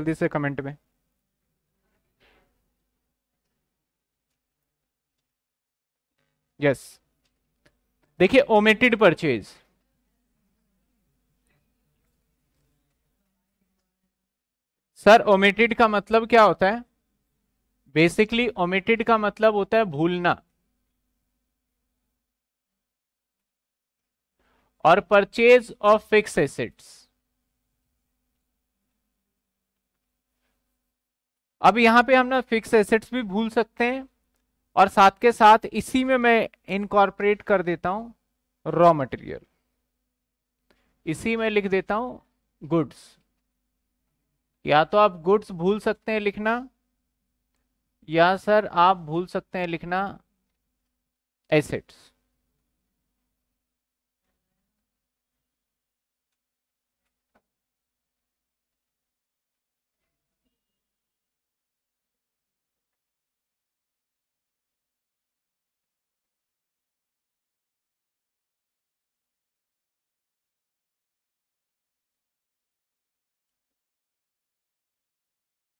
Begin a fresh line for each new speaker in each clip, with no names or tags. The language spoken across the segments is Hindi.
जल्दी से कमेंट में यस yes. देखिए ओमेटेड परचेज सर ओमेटेड का मतलब क्या होता है बेसिकली ओमेटेड का मतलब होता है भूलना और परचेज ऑफ फिक्स एसेट्स अब यहाँ पे हम ना फिक्स एसेट्स भी भूल सकते हैं और साथ के साथ इसी में मैं इनकॉर्पोरेट कर देता हूँ रॉ मटेरियल इसी में लिख देता हूँ गुड्स या तो आप गुड्स भूल सकते हैं लिखना या सर आप भूल सकते हैं लिखना एसेट्स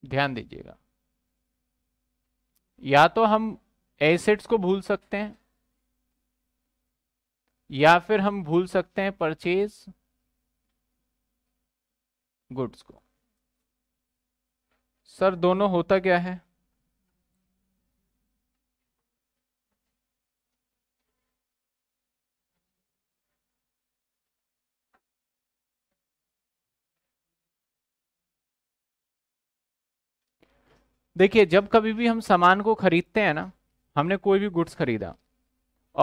ध्यान दीजिएगा या तो हम एसेट्स को भूल सकते हैं या फिर हम भूल सकते हैं परचेज गुड्स को सर दोनों होता क्या है देखिए जब कभी भी हम सामान को खरीदते हैं ना हमने कोई भी गुड्स खरीदा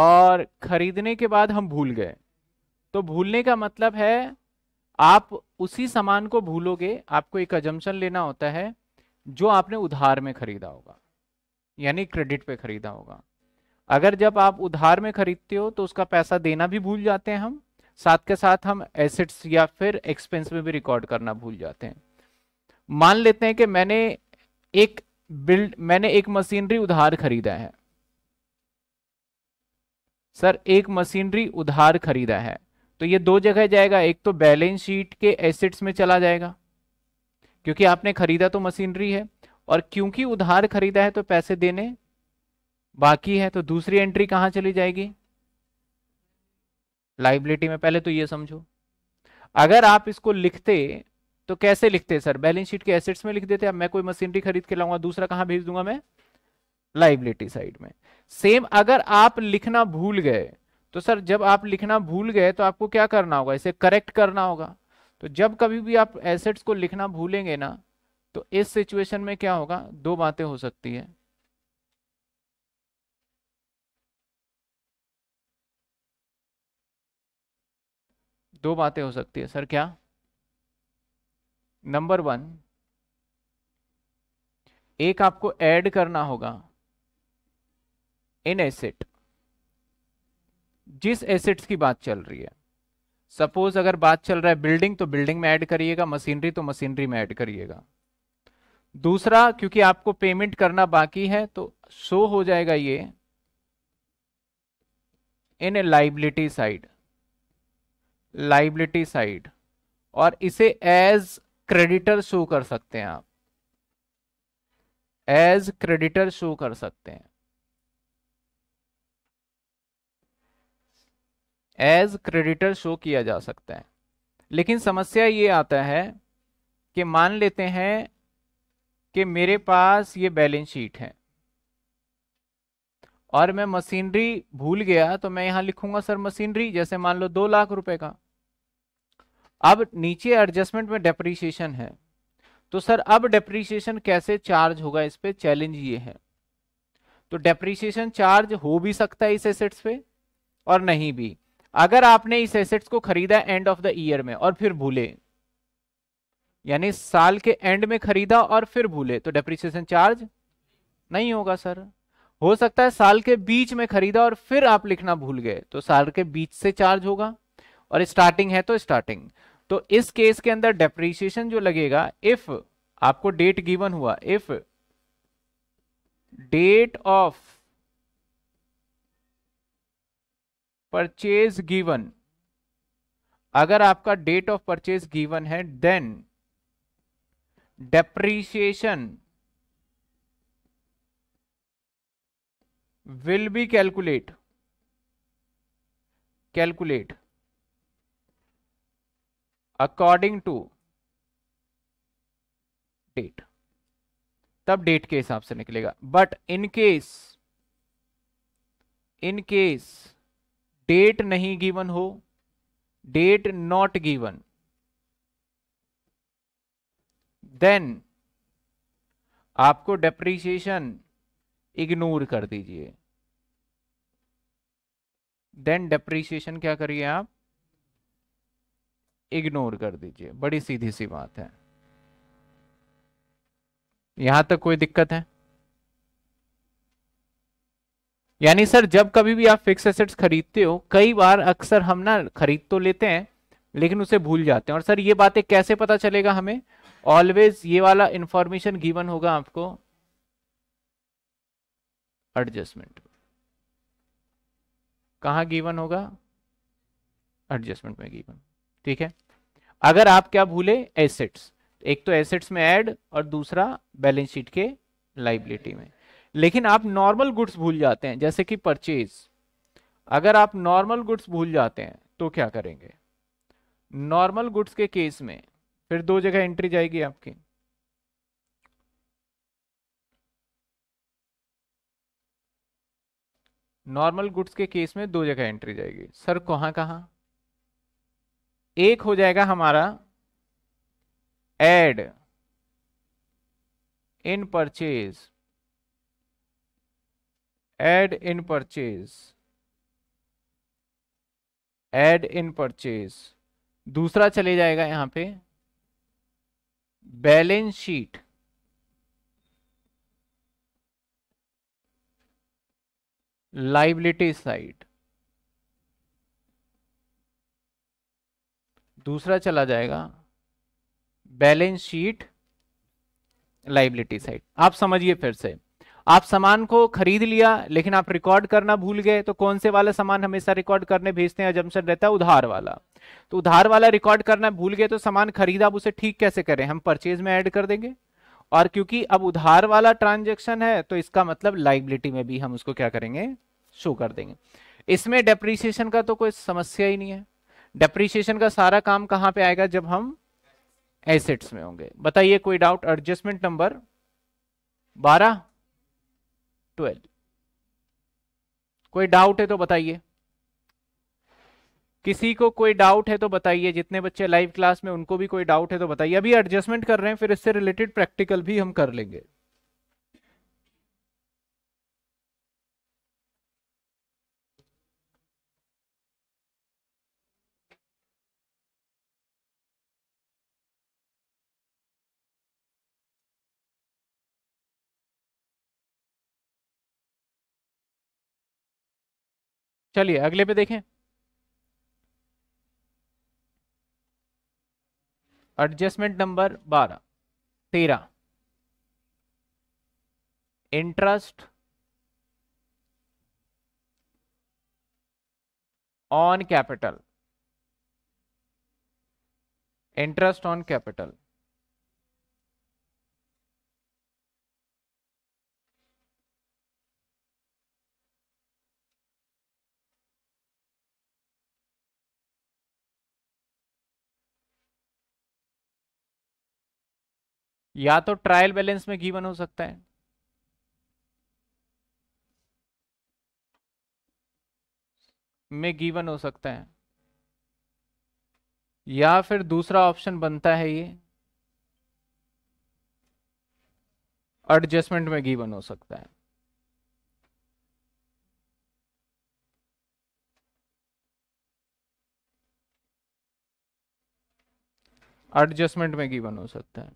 और खरीदने के बाद हम भूल गए तो भूलने का मतलब है आप उसी सामान को भूलोगे आपको एक अजम्पन लेना होता है जो आपने उधार में खरीदा होगा यानी क्रेडिट पे खरीदा होगा अगर जब आप उधार में खरीदते हो तो उसका पैसा देना भी भूल जाते हैं हम साथ के साथ हम एसेट्स या फिर एक्सपेंस में भी रिकॉर्ड करना भूल जाते हैं मान लेते हैं कि मैंने एक बिल्ड मैंने एक मशीनरी उधार खरीदा है सर एक मशीनरी उधार खरीदा है तो ये दो जगह जाएगा एक तो बैलेंस शीट के एसेट्स में चला जाएगा क्योंकि आपने खरीदा तो मशीनरी है और क्योंकि उधार खरीदा है तो पैसे देने बाकी है तो दूसरी एंट्री कहां चली जाएगी लाइबिलिटी में पहले तो ये समझो अगर आप इसको लिखते तो कैसे लिखते हैं सर बैलेंस शीट के एसेट्स में लिख देते अब मैं कोई मशीनरी खरीद के लाऊंगा दूसरा कहां भेज दूंगा मैं लाइबिलिटी साइड में सेम अगर आप लिखना भूल गए तो सर जब आप लिखना भूल गए तो आपको क्या करना होगा इसे करेक्ट करना होगा तो जब कभी भी आप एसेट्स को लिखना भूलेंगे ना तो इस सिचुएशन में क्या होगा दो बातें हो सकती है दो बातें हो सकती है सर क्या नंबर वन एक आपको ऐड करना होगा इन एसेट जिस एसेट्स की बात चल रही है सपोज अगर बात चल रहा है बिल्डिंग तो बिल्डिंग में ऐड करिएगा मशीनरी तो मशीनरी में ऐड करिएगा दूसरा क्योंकि आपको पेमेंट करना बाकी है तो शो हो जाएगा ये in a liability side liability side और इसे एज क्रेडिटर शो कर सकते हैं आप एज क्रेडिटर शो कर सकते हैं एज क्रेडिटर शो किया जा सकता है लेकिन समस्या ये आता है कि मान लेते हैं कि मेरे पास ये बैलेंस शीट है और मैं मशीनरी भूल गया तो मैं यहां लिखूंगा सर मशीनरी जैसे मान लो दो लाख रुपए का अब नीचे एडजस्टमेंट में डेप्रीशिएशन है तो सर अब डेप्रीशिएशन कैसे चार्ज होगा इस पर चैलेंज ये है तो डेप्रीशिएशन चार्ज हो भी सकता है इस एसेट्स पे और नहीं भी अगर आपने इस एसेट्स को खरीदा एंड ऑफ द ईयर में और फिर भूले यानी साल के एंड में खरीदा और फिर भूले तो डेप्रीशिएशन चार्ज नहीं होगा सर हो सकता है साल के बीच में खरीदा और फिर आप लिखना भूल गए तो साल के बीच से चार्ज होगा और स्टार्टिंग है तो स्टार्टिंग तो इस केस के अंदर डेप्रीसिएशन जो लगेगा इफ आपको डेट गिवन हुआ if date of purchase given अगर आपका डेट ऑफ परचेज गिवन है then depreciation will be calculate calculate according to date तब डेट के हिसाब से निकलेगा बट इनकेस इनकेस डेट नहीं गिवन हो डेट नॉट गिवन देन आपको डेप्रीशिएशन इग्नोर कर दीजिए देन डेप्रीसिएशन क्या करिए आप इग्नोर कर दीजिए बड़ी सीधी सी बात है यहां तक कोई दिक्कत है यानी सर जब कभी भी आप फिक्स एसेट्स खरीदते हो कई बार अक्सर हम ना खरीद तो लेते हैं लेकिन उसे भूल जाते हैं और सर ये बातें कैसे पता चलेगा हमें ऑलवेज ये वाला इंफॉर्मेशन गिवन होगा आपको एडजस्टमेंट कहा गिवन होगा एडजस्टमेंट में गिवन ठीक है अगर आप क्या भूले एसेट्स एक तो एसेट्स में ऐड और दूसरा बैलेंस शीट के लाइबिलिटी में लेकिन आप नॉर्मल गुड्स भूल जाते हैं जैसे कि परचेज अगर आप नॉर्मल गुड्स भूल जाते हैं तो क्या करेंगे नॉर्मल गुड्स के केस में फिर दो जगह एंट्री जाएगी आपकी नॉर्मल गुड्स के केस में दो जगह एंट्री जाएगी सर कहां कहां एक हो जाएगा हमारा add in purchase add in purchase add in purchase दूसरा चले जाएगा यहां पे बैलेंस शीट लाइबिलिटी साइड दूसरा चला जाएगा बैलेंस शीट लाइबिलिटी साइड आप समझिए फिर से आप सामान को खरीद लिया लेकिन आप रिकॉर्ड करना भूल गए तो कौन से वाला सामान हमेशा रिकॉर्ड करने भेजते हैं अजम्पन रहता है उधार वाला तो उधार वाला रिकॉर्ड करना भूल गए तो सामान खरीदा आप उसे ठीक कैसे करें हम परचेज में ऐड कर देंगे और क्योंकि अब उधार वाला ट्रांजेक्शन है तो इसका मतलब लाइबिलिटी में भी हम उसको क्या करेंगे शो कर देंगे इसमें डेप्रीसिएशन का तो कोई समस्या ही नहीं है डेप्रीशिएशन का सारा काम कहां पे आएगा जब हम एसेट्स में होंगे बताइए कोई डाउट एडजस्टमेंट नंबर बारह ट्वेल्व कोई डाउट है तो बताइए किसी को कोई डाउट है तो बताइए जितने बच्चे लाइव क्लास में उनको भी कोई डाउट है तो बताइए अभी एडजस्टमेंट कर रहे हैं फिर इससे रिलेटेड प्रैक्टिकल भी हम कर लेंगे चलिए अगले पे देखें एडजस्टमेंट नंबर बारह तेरह interest on capital interest on capital या तो ट्रायल बैलेंस में गिवन हो सकता है में गिवन हो सकता है या फिर दूसरा ऑप्शन बनता है ये एडजस्टमेंट में गिवन हो सकता है एडजस्टमेंट में गिवन हो सकता है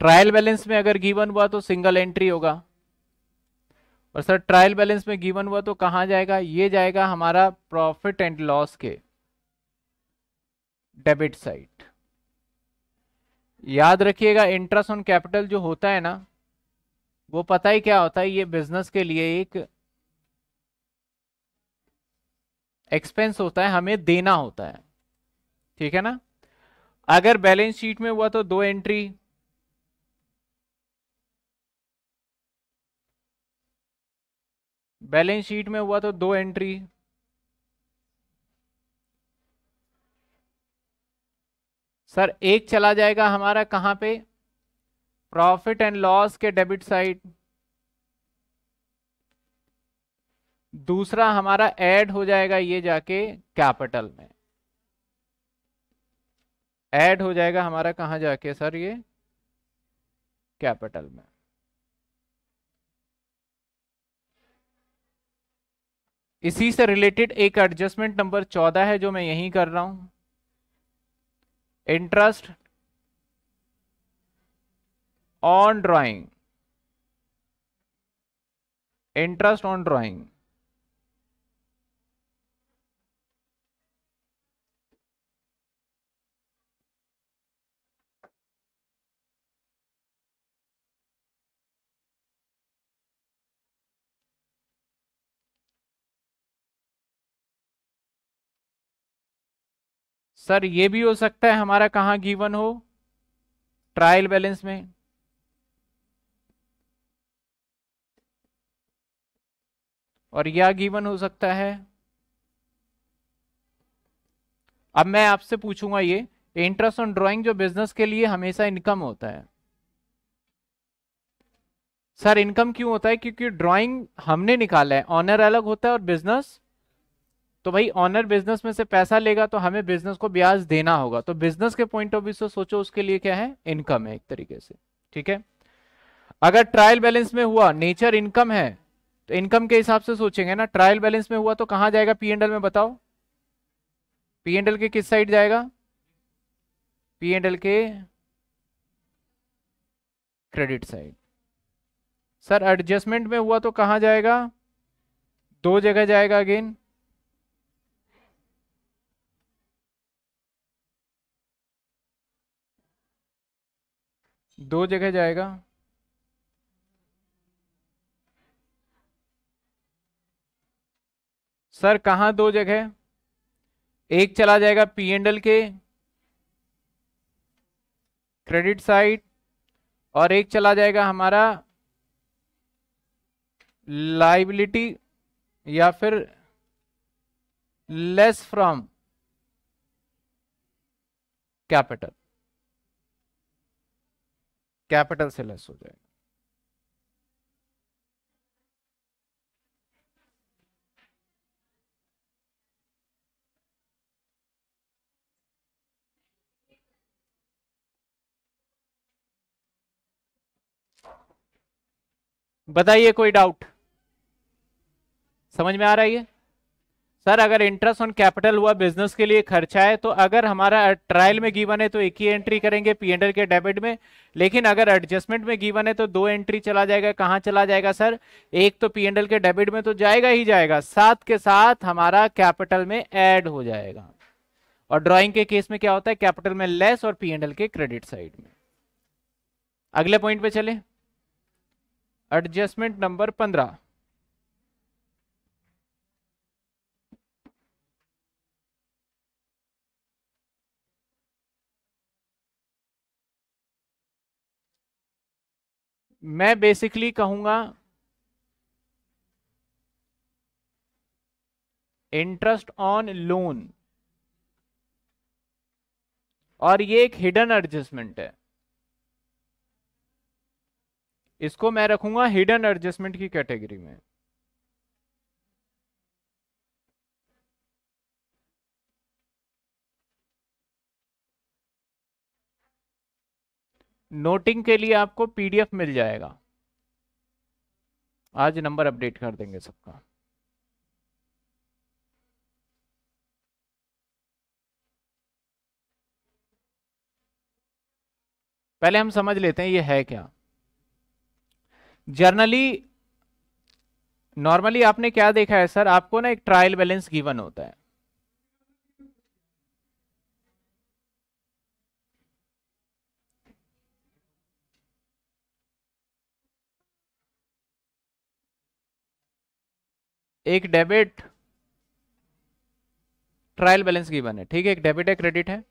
ट्रायल बैलेंस में अगर गिवन हुआ तो सिंगल एंट्री होगा और सर ट्रायल बैलेंस में गिवन हुआ तो कहां जाएगा ये जाएगा हमारा प्रॉफिट एंड लॉस के डेबिट साइड याद रखिएगा इंटरेस्ट ऑन कैपिटल जो होता है ना वो पता ही क्या होता है ये बिजनेस के लिए एक एक्सपेंस होता है हमें देना होता है ठीक है ना अगर बैलेंस शीट में हुआ तो दो एंट्री बैलेंस शीट में हुआ तो दो एंट्री सर एक चला जाएगा हमारा कहां पे प्रॉफिट एंड लॉस के डेबिट साइड दूसरा हमारा ऐड हो जाएगा ये जाके कैपिटल में ऐड हो जाएगा हमारा कहां जाके सर ये कैपिटल में इसी से रिलेटेड एक एडजस्टमेंट नंबर चौदह है जो मैं यही कर रहा हूं interest on drawing interest on drawing sir ये भी हो सकता है हमारा कहां गिवन हो ट्रायल बैलेंस में और यह गिवन हो सकता है अब मैं आपसे पूछूंगा ये इंटरेस्ट ऑन ड्राइंग जो बिजनेस के लिए हमेशा इनकम होता है सर इनकम क्यों होता है क्योंकि ड्राइंग हमने निकाला है ऑनर अलग होता है और बिजनेस तो भाई ऑनर बिजनेस में से पैसा लेगा तो हमें बिजनेस को ब्याज देना होगा तो बिजनेस के पॉइंट ऑफ व्यू से सोचो उसके लिए क्या है इनकम है एक तरीके से ठीक है अगर ट्रायल बैलेंस में हुआ नेचर इनकम है तो इनकम के हिसाब से सोचेंगे ना ट्रायल बैलेंस में हुआ तो कहां जाएगा पी में बताओ पी के किस साइड जाएगा पी के क्रेडिट साइड सर एडजस्टमेंट में हुआ तो कहां जाएगा दो जगह जाएगा अगेन दो जगह जाएगा सर कहां दो जगह एक चला जाएगा पी एंडल के क्रेडिट साइड और एक चला जाएगा हमारा लाइबिलिटी या फिर लेस फ्रॉम कैपिटल कैपिटल से लेस हो जाएगा बताइए कोई डाउट समझ में आ रहा है ये सर अगर इंटरेस्ट ऑन कैपिटल हुआ बिजनेस के लिए खर्चा है तो अगर हमारा ट्रायल में गीवन है तो एक ही एंट्री करेंगे पी एंडल के डेबिट में लेकिन अगर एडजस्टमेंट में गीवन है तो दो एंट्री चला जाएगा कहाँ चला जाएगा सर एक तो पी एंडल के डेबिट में तो जाएगा ही जाएगा साथ के साथ हमारा कैपिटल में एड हो जाएगा और ड्रॉइंग के केस में क्या होता है कैपिटल में लेस और पी एंडल के क्रेडिट साइड में अगले पॉइंट पे चले एडजस्टमेंट नंबर पंद्रह मैं बेसिकली कहूंगा इंटरेस्ट ऑन लोन और ये एक हिडन एडजस्टमेंट है इसको मैं रखूंगा हिडन एडजस्टमेंट की कैटेगरी में नोटिंग के लिए आपको पीडीएफ मिल जाएगा आज नंबर अपडेट कर देंगे सबका पहले हम समझ लेते हैं ये है क्या जर्नली नॉर्मली आपने क्या देखा है सर आपको ना एक ट्रायल बैलेंस गिवन होता है एक डेबिट ट्रायल बैलेंस गिवन है ठीक है एक डेबिट है क्रेडिट है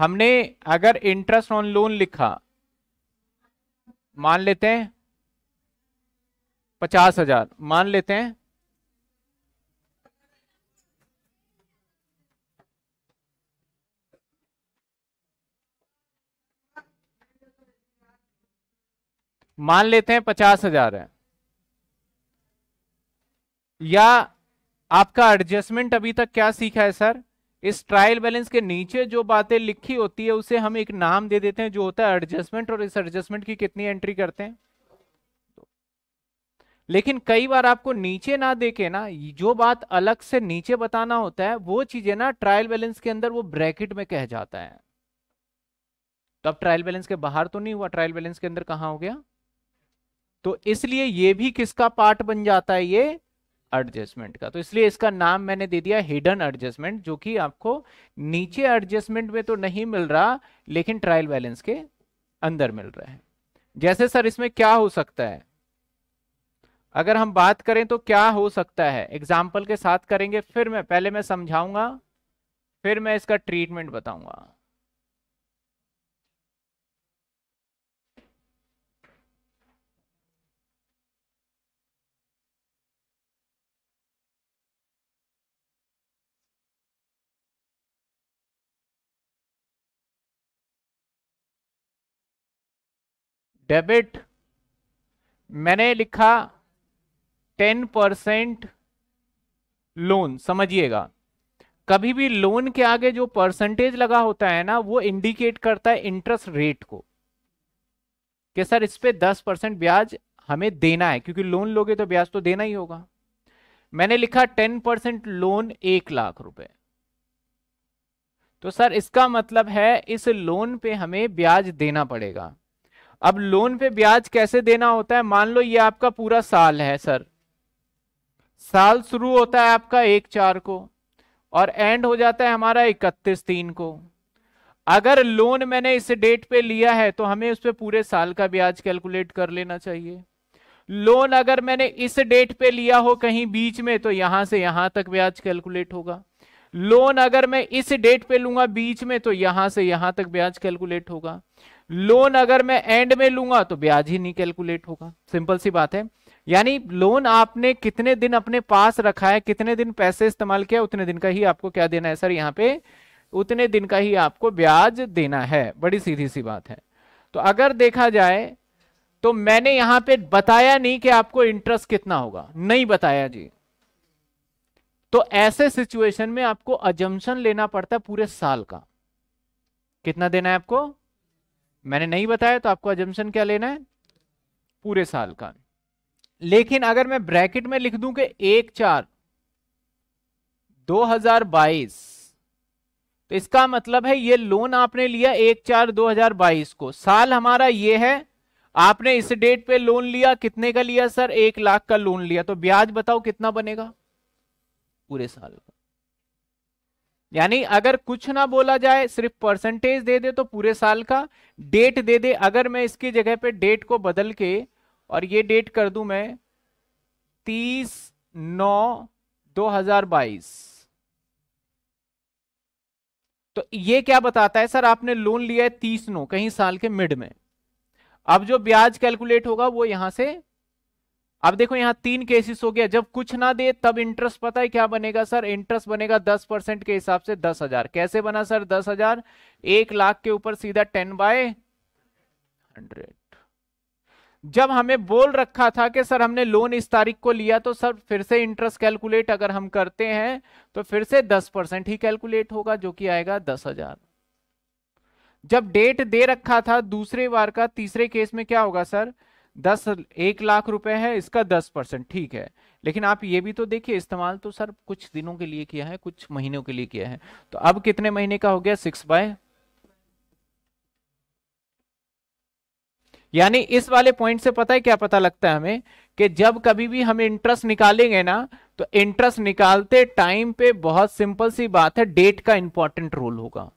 हमने अगर इंटरेस्ट ऑन लोन लिखा मान लेते हैं पचास हजार मान लेते हैं मान लेते हैं पचास हजार है या आपका एडजस्टमेंट अभी तक क्या सीखा है सर इस ट्रायल बैलेंस के नीचे जो बातें लिखी होती है उसे हम एक नाम दे देते हैं जो होता है एडजस्टमेंट और इस एडजस्टमेंट की कितनी एंट्री करते हैं लेकिन कई बार आपको नीचे ना देखे ना जो बात अलग से नीचे बताना होता है वो चीजें ना ट्रायल बैलेंस के अंदर वो ब्रैकेट में कह जाता है तो अब ट्रायल बैलेंस के बाहर तो नहीं हुआ ट्रायल बैलेंस के अंदर कहा हो गया तो इसलिए ये भी किसका पार्ट बन जाता है ये एडजस्टमेंट का तो इसलिए इसका नाम मैंने दे दिया हिडन एडजस्टमेंट जो कि आपको नीचे एडजस्टमेंट में तो नहीं मिल रहा लेकिन ट्रायल बैलेंस के अंदर मिल रहा है जैसे सर इसमें क्या हो सकता है अगर हम बात करें तो क्या हो सकता है एग्जाम्पल के साथ करेंगे फिर मैं पहले मैं समझाऊंगा फिर मैं इसका ट्रीटमेंट बताऊंगा डेबिट मैंने लिखा टेन परसेंट लोन समझिएगा कभी भी लोन के आगे जो परसेंटेज लगा होता है ना वो इंडिकेट करता है इंटरेस्ट रेट को कि सर इस पे दस परसेंट ब्याज हमें देना है क्योंकि लोन लोगे तो ब्याज तो देना ही होगा मैंने लिखा टेन परसेंट लोन एक लाख रुपए तो सर इसका मतलब है इस लोन पे हमें ब्याज देना पड़ेगा अब लोन पे ब्याज कैसे देना होता है मान लो ये आपका पूरा साल है सर साल शुरू होता है आपका एक चार को और एंड हो जाता है हमारा इकतीस तीन को अगर लोन मैंने इस डेट पे लिया है तो हमें उस पर पूरे साल का ब्याज कैलकुलेट कर लेना चाहिए लोन अगर मैंने इस डेट पे लिया हो कहीं बीच में तो यहां से यहां तक ब्याज कैलकुलेट होगा लोन अगर मैं इस डेट पे लूंगा बीच में तो यहां से यहां तक ब्याज कैलकुलेट होगा लोन अगर मैं एंड में लूंगा तो ब्याज ही नहीं कैलकुलेट होगा सिंपल सी बात है यानी लोन आपने कितने दिन अपने पास रखा है कितने दिन पैसे इस्तेमाल किया उतने दिन का ही आपको क्या देना है सर यहाँ पे उतने दिन का ही आपको ब्याज देना है बड़ी सीधी सी बात है तो अगर देखा जाए तो मैंने यहां पे बताया नहीं कि आपको इंटरेस्ट कितना होगा नहीं बताया जी तो ऐसे सिचुएशन में आपको अजम्पन लेना पड़ता है पूरे साल का कितना देना है आपको मैंने नहीं बताया तो आपको एजम्सन क्या लेना है पूरे साल का लेकिन अगर मैं ब्रैकेट में लिख दूं कि एक चार 2022 तो इसका मतलब है ये लोन आपने लिया एक चार 2022 को साल हमारा ये है आपने इस डेट पे लोन लिया कितने का लिया सर एक लाख का लोन लिया तो ब्याज बताओ कितना बनेगा पूरे साल का यानी अगर कुछ ना बोला जाए सिर्फ परसेंटेज दे दे तो पूरे साल का डेट दे दे अगर मैं इसकी जगह पे डेट को बदल के और ये डेट कर दू मैं तीस नौ दो हजार बाईस तो ये क्या बताता है सर आपने लोन लिया है तीस नौ कहीं साल के मिड में अब जो ब्याज कैलकुलेट होगा वो यहां से अब देखो यहाँ तीन केसेस हो गया जब कुछ ना दे तब इंटरेस्ट पता है क्या बनेगा सर इंटरेस्ट बनेगा दस परसेंट के हिसाब से दस हजार कैसे बना सर दस हजार एक लाख के ऊपर सीधा टेन बाय हंड्रेड जब हमें बोल रखा था कि सर हमने लोन इस तारीख को लिया तो सर फिर से इंटरेस्ट कैलकुलेट अगर हम करते हैं तो फिर से दस परसेंट ही कैलकुलेट होगा जो कि आएगा दस हजार जब डेट दे रखा था दूसरे बार का तीसरे केस में क्या होगा सर दस एक लाख रुपए है इसका दस परसेंट ठीक है लेकिन आप ये भी तो देखिए इस्तेमाल तो सर कुछ दिनों के लिए किया है कुछ महीनों के लिए किया है तो अब कितने महीने का हो गया सिक्स बाय यानी इस वाले पॉइंट से पता है क्या पता लगता है हमें कि जब कभी भी हम इंटरेस्ट निकालेंगे ना तो इंटरेस्ट निकालते टाइम पे बहुत सिंपल सी बात है डेट का इंपॉर्टेंट रोल होगा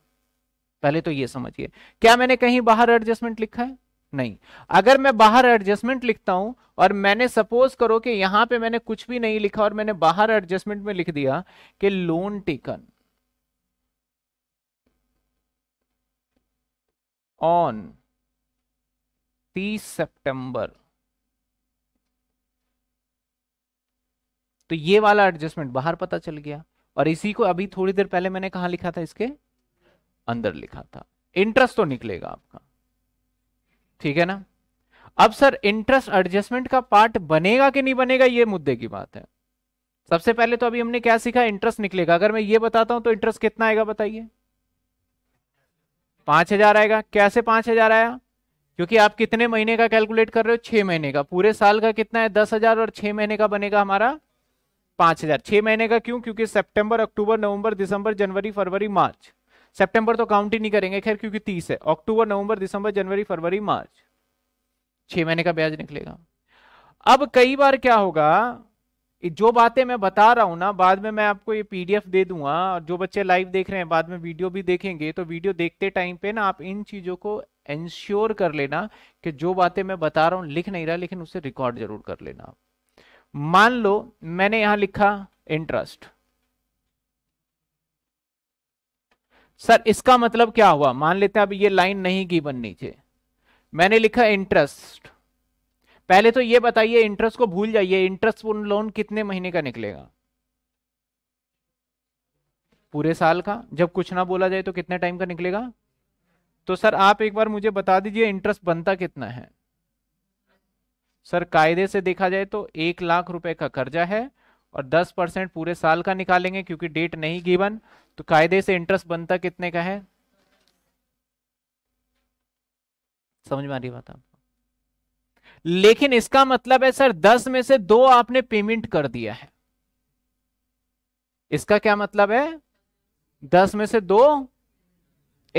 पहले तो ये समझिए क्या मैंने कहीं बाहर एडजस्टमेंट लिखा है नहीं अगर मैं बाहर एडजस्टमेंट लिखता हूं और मैंने सपोज करो कि यहां पे मैंने कुछ भी नहीं लिखा और मैंने बाहर एडजस्टमेंट में लिख दिया कि लोन टेकन ऑन 30 सितंबर तो ये वाला एडजस्टमेंट बाहर पता चल गया और इसी को अभी थोड़ी देर पहले मैंने कहा लिखा था इसके अंदर लिखा था इंटरेस्ट तो निकलेगा आपका ठीक है ना अब सर इंटरेस्ट एडजस्टमेंट का पार्ट बनेगा कि नहीं बनेगा ये मुद्दे की बात है सबसे पहले तो अभी हमने क्या सीखा इंटरेस्ट निकलेगा अगर मैं ये बताता हूं तो इंटरेस्ट कितना आएगा बताइए पांच हजार आएगा कैसे पांच हजार आया क्योंकि आप कितने महीने का कैलकुलेट कर रहे हो छह महीने का पूरे साल का कितना है दस हजार और छह महीने का बनेगा हमारा पांच हजार छह महीने का क्यों क्योंकि सितंबर अक्टूबर नवंबर दिसंबर जनवरी फरवरी मार्च सितंबर तो काउंट ही नहीं करेंगे खैर क्योंकि तीस है अक्टूबर नवंबर दिसंबर जनवरी फरवरी मार्च छह महीने का ब्याज निकलेगा अब कई बार क्या होगा जो बातें मैं बता रहा हूं ना बाद में मैं आपको ये पीडीएफ दे दूंगा और जो बच्चे लाइव देख रहे हैं बाद में वीडियो भी देखेंगे तो वीडियो देखते टाइम पे ना आप इन चीजों को एंश्योर कर लेना कि जो बातें मैं बता रहा हूं लिख नहीं रहा लेकिन उसे रिकॉर्ड जरूर कर लेना मान लो मैंने यहां लिखा इंटरेस्ट सर इसका मतलब क्या हुआ मान लेते हैं अब ये लाइन नहीं बन नीचे मैंने लिखा इंटरेस्ट पहले तो ये बताइए इंटरेस्ट को भूल जाइए इंटरेस्ट लोन कितने महीने का निकलेगा पूरे साल का जब कुछ ना बोला जाए तो कितने टाइम का निकलेगा तो सर आप एक बार मुझे बता दीजिए इंटरेस्ट बनता कितना है सर कायदे से देखा जाए तो एक लाख रुपए का कर्जा है और 10 परसेंट पूरे साल का निकालेंगे क्योंकि डेट नहीं गिवन तो कायदे से इंटरेस्ट बनता कितने का है समझ में आ रही बात आपको लेकिन इसका मतलब है सर दस में से दो आपने पेमेंट कर दिया है इसका क्या मतलब है दस में से दो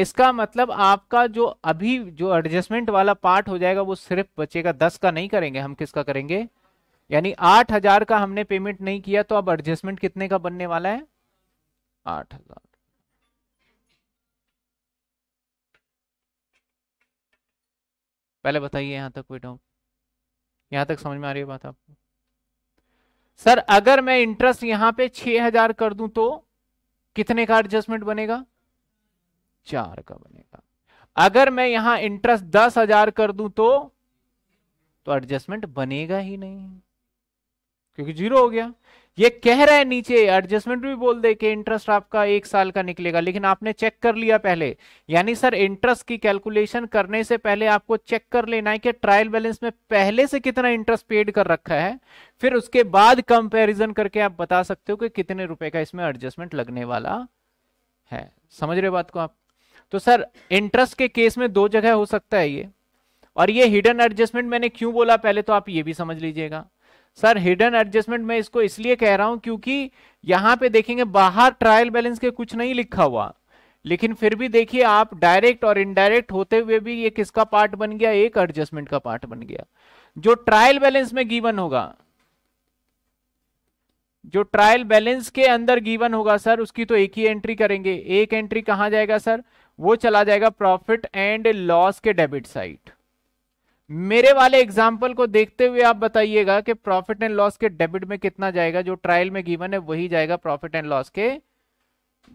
इसका मतलब आपका जो अभी जो एडजस्टमेंट वाला पार्ट हो जाएगा वो सिर्फ बचेगा दस का नहीं करेंगे हम किसका करेंगे यानी आठ हजार का हमने पेमेंट नहीं किया तो अब एडजस्टमेंट कितने का बनने वाला है आठ हजार पहले बताइए यहां तक कोई डाउट यहां तक समझ में आ रही है बात आपको सर अगर मैं इंटरेस्ट यहां पे छह हजार कर दूं तो कितने का एडजस्टमेंट बनेगा चार का बनेगा अगर मैं यहां इंटरेस्ट दस हजार कर दूं तो तो एडजस्टमेंट बनेगा ही नहीं क्योंकि जीरो हो गया ये कह रहा है नीचे एडजस्टमेंट भी बोल दे कि इंटरेस्ट आपका एक साल का निकलेगा लेकिन आपने चेक कर लिया पहले यानी सर इंटरेस्ट की कैलकुलेशन करने से पहले आपको चेक कर लेना है कि ट्रायल बैलेंस में पहले से कितना इंटरेस्ट पेड कर रखा है फिर उसके बाद कंपेरिजन करके आप बता सकते हो कि कितने रुपए का इसमें एडजस्टमेंट लगने वाला है समझ रहे बात को आप तो सर इंटरेस्ट के केस में दो जगह हो सकता है ये और ये हिडन एडजस्टमेंट मैंने क्यों बोला पहले तो आप ये भी समझ लीजिएगा सर हिडन एडजस्टमेंट मैं इसको इसलिए कह रहा हूं क्योंकि यहां पे देखेंगे बाहर ट्रायल बैलेंस के कुछ नहीं लिखा हुआ लेकिन फिर भी देखिए आप डायरेक्ट और इनडायरेक्ट होते हुए भी ये किसका पार्ट बन गया एक एडजस्टमेंट का पार्ट बन गया जो ट्रायल बैलेंस में गिवन होगा जो ट्रायल बैलेंस के अंदर गिवन होगा सर उसकी तो एक ही एंट्री करेंगे एक एंट्री कहां जाएगा सर वो चला जाएगा प्रॉफिट एंड लॉस के डेबिट साइड मेरे वाले एग्जाम्पल को देखते हुए आप बताइएगा कि प्रॉफिट एंड लॉस के डेबिट में कितना जाएगा जो ट्रायल में गिवन है वही जाएगा प्रॉफिट एंड लॉस के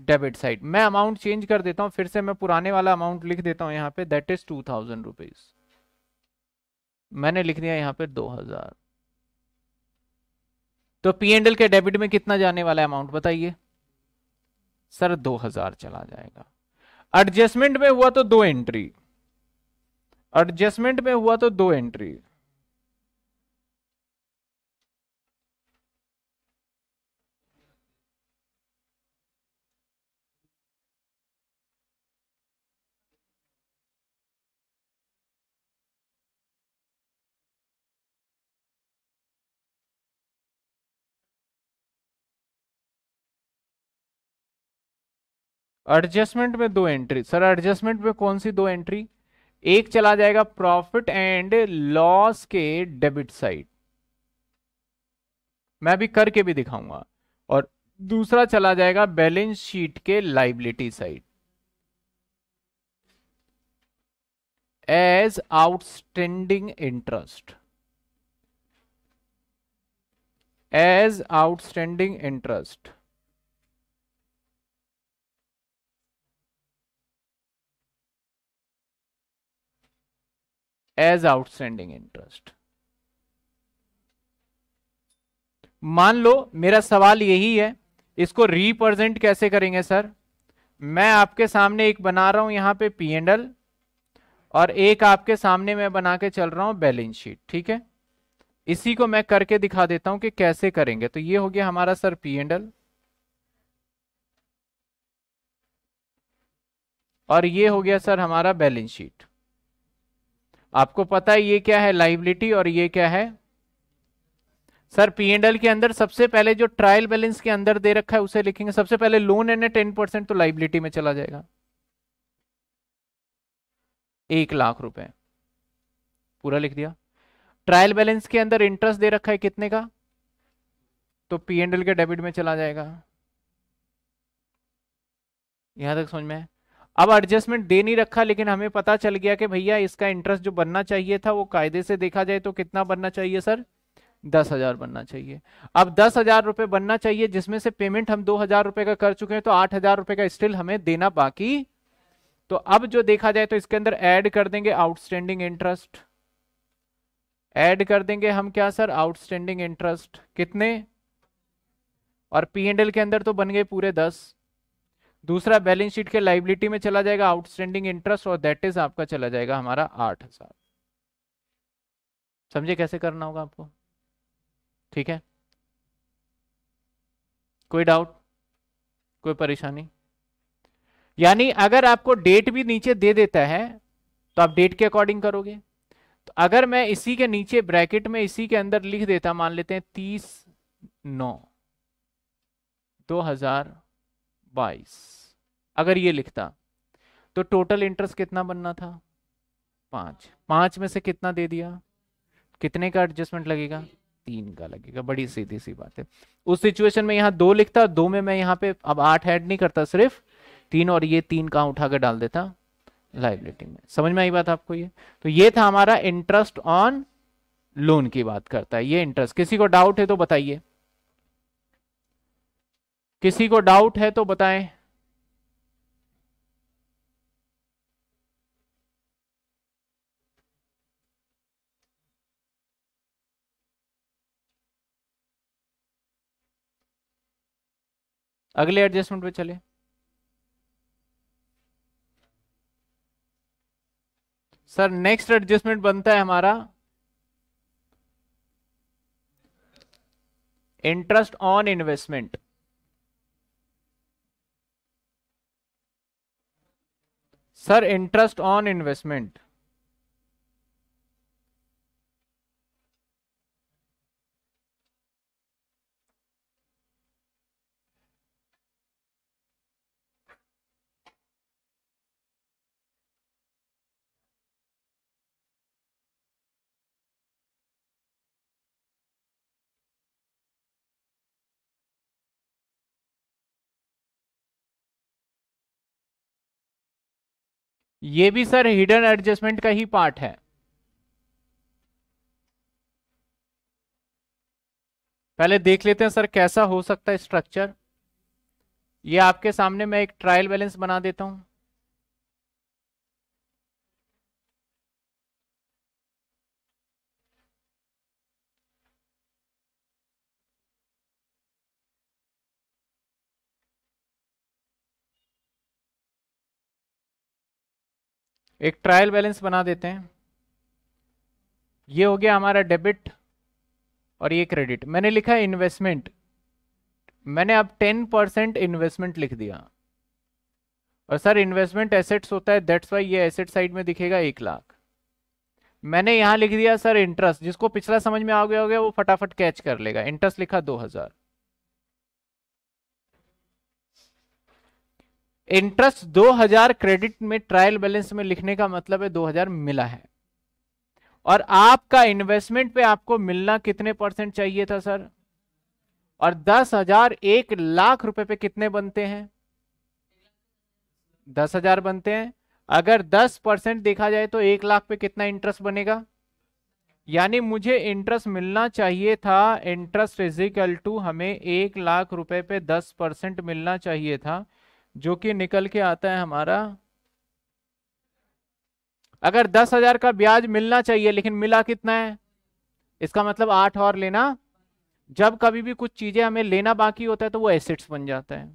डेबिट साइड मैं अमाउंट चेंज कर देता हूं फिर से मैं पुराने वाला अमाउंट लिख देता हूं यहां पे that is two thousand rupees मैंने लिख दिया यहां पे दो हजार तो पी एंडल के डेबिट में कितना जाने वाला अमाउंट बताइए सर दो हजार चला जाएगा एडजस्टमेंट में हुआ तो दो एंट्री एडजस्टमेंट में हुआ तो दो एंट्री एडजस्टमेंट में दो एंट्री सर एडजस्टमेंट में कौन सी दो एंट्री एक चला जाएगा प्रॉफिट एंड लॉस के डेबिट साइड मैं भी करके भी दिखाऊंगा और दूसरा चला जाएगा बैलेंस शीट के liability side as outstanding interest as outstanding interest as outstanding interest मान लो मेरा सवाल यही है इसको रिप्रेजेंट कैसे करेंगे सर मैं आपके सामने एक बना रहा हूं यहां पे पी एंड एल और एक आपके सामने मैं बना के चल रहा हूं बैलेंस शीट ठीक है इसी को मैं करके दिखा देता हूं कि कैसे करेंगे तो ये हो गया हमारा सर पी एंड एल और ये हो गया सर हमारा बैलेंस शीट आपको पता है ये क्या है लाइबिलिटी और ये क्या है सर पी एंड एल के अंदर सबसे पहले जो ट्रायल बैलेंस के अंदर दे रखा है उसे लिखेंगे सबसे पहले लोन एंड टेन परसेंट तो लाइबिलिटी में चला जाएगा एक लाख रुपए पूरा लिख दिया ट्रायल बैलेंस के अंदर इंटरेस्ट दे रखा है कितने का तो पी एंड एल के डेबिट में चला जाएगा यहां तक समझ में है अब एडजस्टमेंट दे नहीं रखा लेकिन हमें पता चल गया कि भैया इसका इंटरेस्ट जो बनना चाहिए था वो कायदे से देखा जाए तो कितना बनना चाहिए सर दस हजार बनना चाहिए अब दस हजार रुपए बनना चाहिए जिसमें से पेमेंट हम दो हजार रुपए का कर चुके हैं तो आठ हजार रुपए का स्टिल हमें देना बाकी तो अब जो देखा जाए तो इसके अंदर ऐड कर देंगे आउटस्टैंडिंग इंटरेस्ट ऐड कर देंगे हम क्या सर आउटस्टैंडिंग इंटरेस्ट कितने और पी एंड एल के अंदर तो बन गए पूरे दस दूसरा बैलेंस शीट के लाइबिलिटी में चला जाएगा आउटस्टैंडिंग इंटरेस्ट और दैट इज आपका चला जाएगा हमारा आठ हजार समझे कैसे करना होगा आपको ठीक है कोई डाउट कोई परेशानी यानी अगर आपको डेट भी नीचे दे देता है तो आप डेट के अकॉर्डिंग करोगे तो अगर मैं इसी के नीचे ब्रैकेट में इसी के अंदर लिख देता मान लेते हैं तीस नौ दो हजार बाईस अगर ये लिखता तो टोटल इंटरेस्ट कितना बनना था पांच पांच में से कितना दे दिया कितने का एडजस्टमेंट लगेगा तीन का लगेगा बड़ी सीधी सी बात है उस सिचुएशन में यहां दो लिखता दो में मैं यहाँ पे अब आठ ऐड नहीं करता सिर्फ तीन और ये तीन कहाँ उठा डाल देता लाइबिलिटी में समझ में आई बात आपको ये तो ये था हमारा इंटरेस्ट ऑन लोन की बात करता है ये इंटरेस्ट किसी को डाउट है तो बताइए किसी को डाउट है तो बताएं अगले एडजस्टमेंट पे चले सर नेक्स्ट एडजस्टमेंट बनता है हमारा interest on investment sir interest on investment ये भी सर हिडन एडजस्टमेंट का ही पार्ट है पहले देख लेते हैं सर कैसा हो सकता है स्ट्रक्चर ये आपके सामने मैं एक ट्रायल बैलेंस बना देता हूं एक ट्रायल बैलेंस बना देते हैं ये हो गया हमारा डेबिट और ये क्रेडिट मैंने लिखा इन्वेस्टमेंट मैंने अब टेन परसेंट इन्वेस्टमेंट लिख दिया और सर इन्वेस्टमेंट एसेट्स होता है दैट्स वाई ये एसेट साइड में दिखेगा एक लाख मैंने यहां लिख दिया सर इंटरेस्ट जिसको पिछला समझ में आ गया हो गया वो फटाफट कैच कर लेगा इंटरेस्ट लिखा दो हजार इंटरेस्ट 2000 क्रेडिट में ट्रायल बैलेंस में लिखने का मतलब है 2000 मिला है और आपका इन्वेस्टमेंट पे आपको मिलना कितने परसेंट चाहिए था सर और दस हजार एक लाख रुपए पे कितने बनते हैं दस हजार बनते हैं अगर दस परसेंट देखा जाए तो एक लाख पे कितना इंटरेस्ट बनेगा यानी मुझे इंटरेस्ट मिलना चाहिए था इंटरेस्ट इजिकल टू हमें एक लाख रुपए पे दस परसेंट मिलना चाहिए था जो कि निकल के आता है हमारा अगर दस हजार का ब्याज मिलना चाहिए लेकिन मिला कितना है इसका मतलब आठ और लेना जब कभी भी कुछ चीजें हमें लेना बाकी होता है तो वो एसेट्स बन जाता है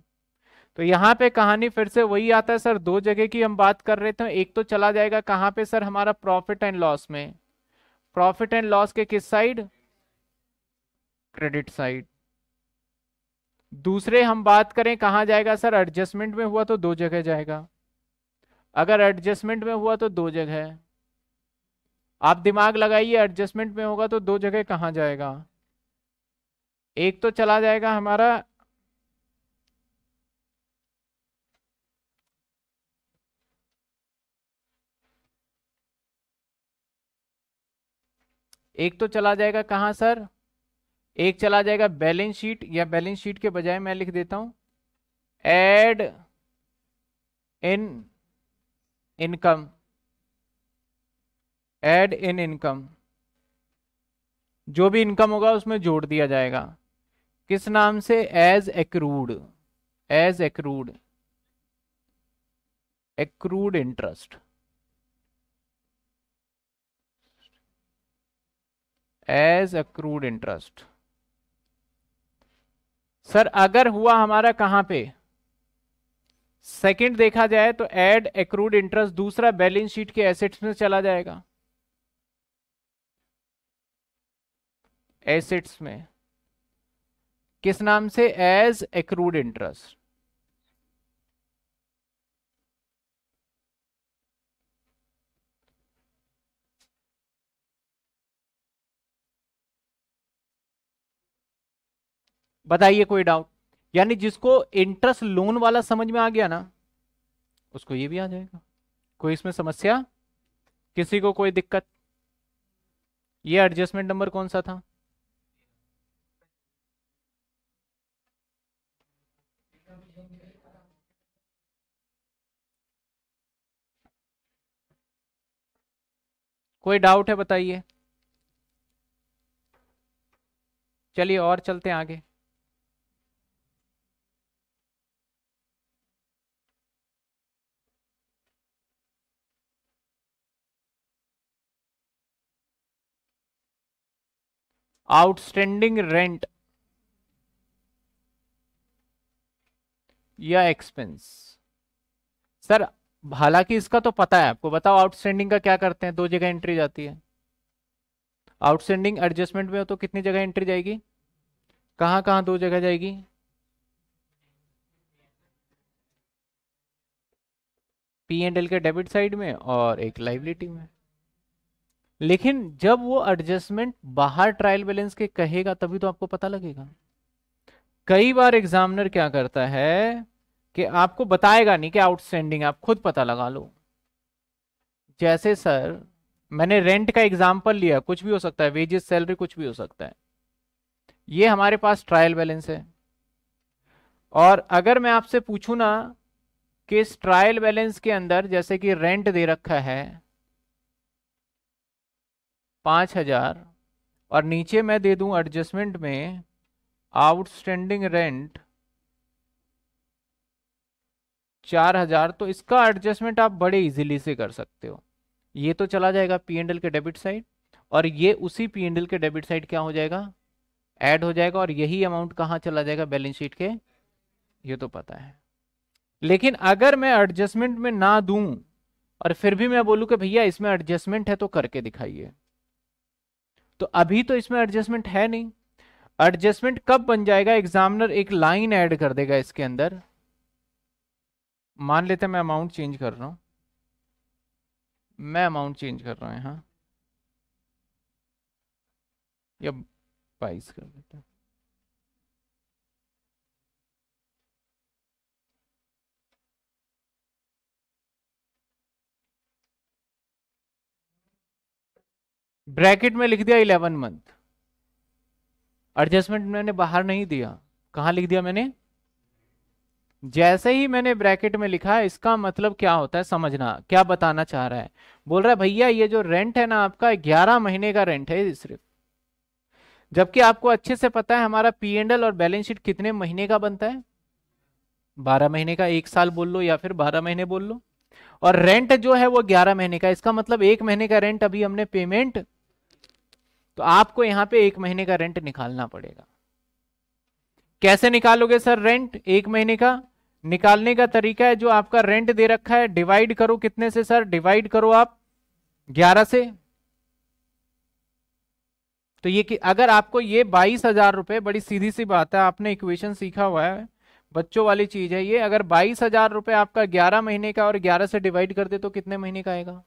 तो यहाँ पे कहानी फिर से वही आता है सर दो जगह की हम बात कर रहे थे एक तो चला जाएगा कहाँ पे सर हमारा प्रॉफिट एंड लॉस में प्रॉफिट एंड लॉस के किस साइड क्रेडिट साइड दूसरे हम बात करें कहाँ जाएगा सर एडजस्टमेंट में हुआ तो दो जगह जाएगा अगर एडजस्टमेंट में हुआ तो दो जगह आप दिमाग लगाइए एडजस्टमेंट में होगा तो दो जगह कहाँ जाएगा एक तो चला जाएगा हमारा एक तो चला जाएगा कहाँ सर एक चला जाएगा बैलेंस शीट या बैलेंस शीट के बजाय मैं लिख देता हूं add in income add in income जो भी इनकम होगा उसमें जोड़ दिया जाएगा किस नाम से as accrued as accrued accrued interest as accrued interest sir अगर हुआ हमारा कहां पे सेकंड देखा जाए तो एड एक्रूड इंटरेस्ट दूसरा बैलेंस शीट के एसेट्स में चला जाएगा एसेट्स में किस नाम से एज एक्रूड इंटरेस्ट बताइए कोई डाउट यानी जिसको इंटरेस्ट लोन वाला समझ में आ गया ना उसको ये भी आ जाएगा कोई इसमें समस्या किसी को कोई दिक्कत ये एडजस्टमेंट नंबर कौन सा था कोई डाउट है बताइए चलिए और चलते हैं आगे आउटस्टैंडिंग रेंट या एक्सपेंस सर हालांकि इसका तो पता है आपको बताओ आउटस्टैंडिंग का क्या करते हैं दो जगह एंट्री जाती है आउटस्टैंडिंग एडजस्टमेंट में हो तो कितनी जगह एंट्री जाएगी कहाँ कहाँ दो जगह जाएगी पी एंड एल के डेबिट साइड में और एक लाइबिलिटी में लेकिन जब वो एडजस्टमेंट बाहर ट्रायल बैलेंस के कहेगा तभी तो आपको पता लगेगा कई बार एग्जामिनर क्या करता है कि आपको बताएगा नहीं कि आउटस्टैंडिंग आप खुद पता लगा लो जैसे सर मैंने रेंट का एग्जाम्पल लिया कुछ भी हो सकता है वेजेस सैलरी कुछ भी हो सकता है ये हमारे पास ट्रायल बैलेंस है और अगर मैं आपसे पूछू ना कि इस ट्रायल बैलेंस के अंदर जैसे कि रेंट दे रखा है पाँच हजार और नीचे मैं दे दूं एडजस्टमेंट में आउटस्टैंडिंग रेंट चार हजार तो इसका एडजस्टमेंट आप बड़े इजीली से कर सकते हो ये तो चला जाएगा पी के डेबिट साइड और ये उसी पी के डेबिट साइड क्या हो जाएगा ऐड हो जाएगा और यही अमाउंट कहाँ चला जाएगा बैलेंस शीट के ये तो पता है लेकिन अगर मैं एडजस्टमेंट में ना दूं और फिर भी मैं बोलूँ कि भैया इसमें एडजस्टमेंट है तो करके दिखाइए तो अभी तो इसमें एडजस्टमेंट है नहीं एडजस्टमेंट कब बन जाएगा एग्जामिनर एक लाइन ऐड कर देगा इसके अंदर मान लेते हैं मैं अमाउंट चेंज कर रहा हूं मैं अमाउंट चेंज कर रहा हूं यहां या बाईस कर देता ब्रैकेट में लिख दिया इलेवन मंथ एडजस्टमेंट मैंने बाहर नहीं दिया कहा लिख दिया मैंने जैसे ही मैंने ब्रैकेट में लिखा इसका मतलब क्या होता है समझना क्या बताना चाह रहा है बोल रहा है भैया ये जो रेंट है ना आपका ग्यारह महीने का रेंट है सिर्फ जबकि आपको अच्छे से पता है हमारा पी एंड एल और बैलेंस शीट कितने महीने का बनता है बारह महीने का एक साल बोल लो या फिर बारह महीने बोल लो और रेंट जो है वो ग्यारह महीने का इसका मतलब एक महीने का रेंट अभी हमने पेमेंट तो आपको यहां पे एक महीने का रेंट निकालना पड़ेगा कैसे निकालोगे सर रेंट एक महीने का निकालने का तरीका है जो आपका रेंट दे रखा है डिवाइड करो कितने से सर डिवाइड करो आप 11 से तो ये कि अगर आपको ये बाईस हजार रुपए बड़ी सीधी सी बात है आपने इक्वेशन सीखा हुआ है बच्चों वाली चीज है ये अगर बाईस हजार रुपए आपका ग्यारह महीने का और ग्यारह से डिवाइड कर दे तो कितने महीने का आएगा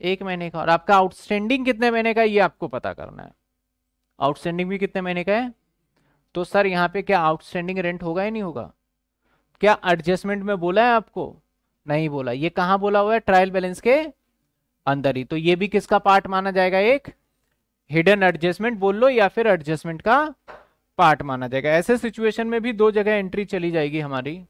एक महीने का और आपका आउटस्टैंडिंग कितने महीने का ये आपको पता करना है आउटस्टैंडिंग भी कितने महीने का है तो सर यहाँ पे क्या आउटस्टैंडिंग रेंट होगा या नहीं होगा क्या एडजस्टमेंट में बोला है आपको नहीं बोला ये कहाँ बोला हुआ है ट्रायल बैलेंस के अंदर ही तो ये भी किसका पार्ट माना जाएगा एक हिडन एडजस्टमेंट बोल लो या फिर एडजस्टमेंट का पार्ट माना जाएगा ऐसे सिचुएशन में भी दो जगह एंट्री चली जाएगी हमारी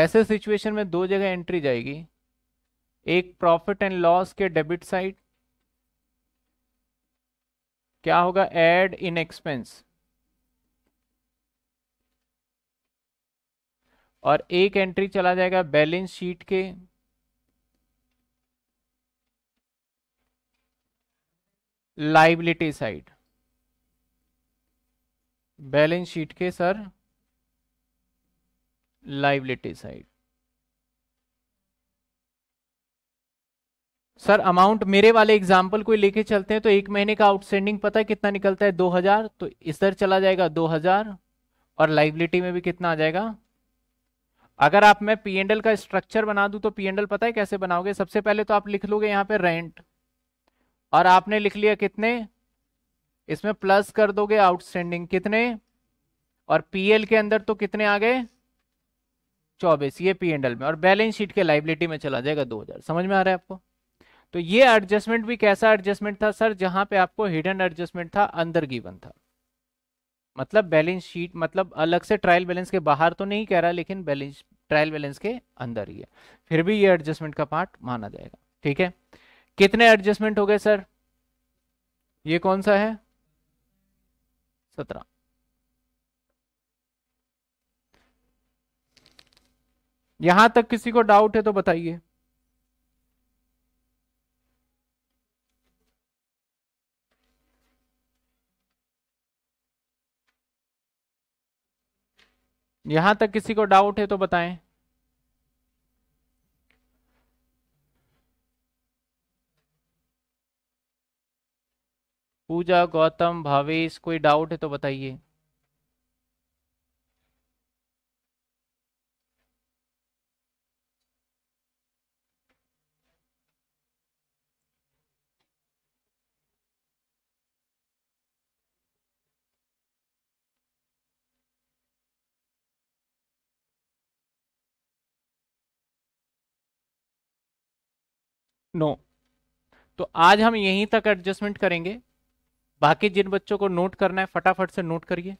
ऐसे सिचुएशन में दो जगह एंट्री जाएगी एक प्रॉफिट एंड लॉस के डेबिट साइड क्या होगा एड इन एक्सपेंस और एक एंट्री चला जाएगा बैलेंस शीट के लाइबिलिटी साइड बैलेंस शीट के sir liability side sir amount मेरे वाले एग्जाम्पल को लेके चलते हैं तो एक महीने का आउटस्टैंडिंग पता है कितना निकलता है दो हजार तो इधर चला जाएगा दो हजार और लाइबिलिटी में भी कितना आ जाएगा अगर आप मैं पी एंडल का स्ट्रक्चर बना दूं तो पी एंडल पता है कैसे बनाओगे सबसे पहले तो आप लिख लोगे यहां पे रेंट और आपने लिख लिया कितने इसमें प्लस कर दोगे आउटस्टैंडिंग कितने और पीएल के अंदर तो कितने आ गए चौबीस ये पी एंड एल में और बैलेंस शीट के लाइबिलिटी में चला जाएगा दो हजार समझ में आ रहा है आपको तो ये एडजस्टमेंट भी कैसा एडजस्टमेंट था सर जहां पे आपको हिडन एडजस्टमेंट था अंदर गिवन था मतलब बैलेंस शीट मतलब अलग से ट्रायल बैलेंस के बाहर तो नहीं कह रहा लेकिन बैलेंस ट्रायल बैलेंस के अंदर ही है फिर भी ये एडजस्टमेंट का पार्ट माना जाएगा ठीक है कितने एडजस्टमेंट हो गए सर ये कौन सा है सत्रह यहां तक किसी को डाउट है तो बताइए यहां तक किसी को डाउट है तो बताएं पूजा गौतम भावेश कोई डाउट है तो बताइए नो तो आज हम यहीं तक एडजस्टमेंट करेंगे बाकी जिन बच्चों को नोट करना है फटाफट से नोट करिए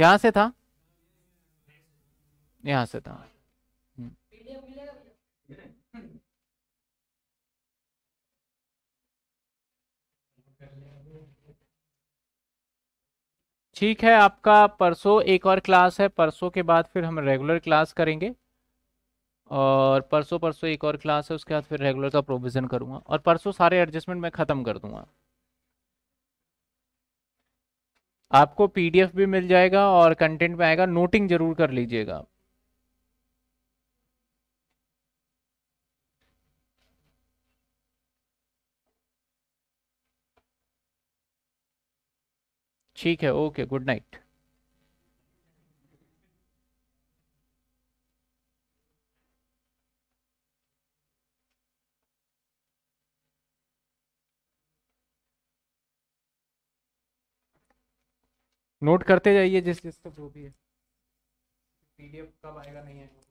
यहां से था यहां से था ठीक है आपका परसों एक और क्लास है परसों के बाद फिर हम रेगुलर क्लास करेंगे और परसों परसों एक और क्लास है उसके बाद फिर रेगुलर का प्रोविज़न करूँगा और परसों सारे एडजस्टमेंट मैं ख़त्म कर दूँगा आपको पीडीएफ भी मिल जाएगा और कंटेंट में आएगा नोटिंग ज़रूर कर लीजिएगा आप ठीक है ओके गुड नाइट नोट करते जाइए जिस जिसका जो भी है पीडीएफ कब आएगा नहीं आएगा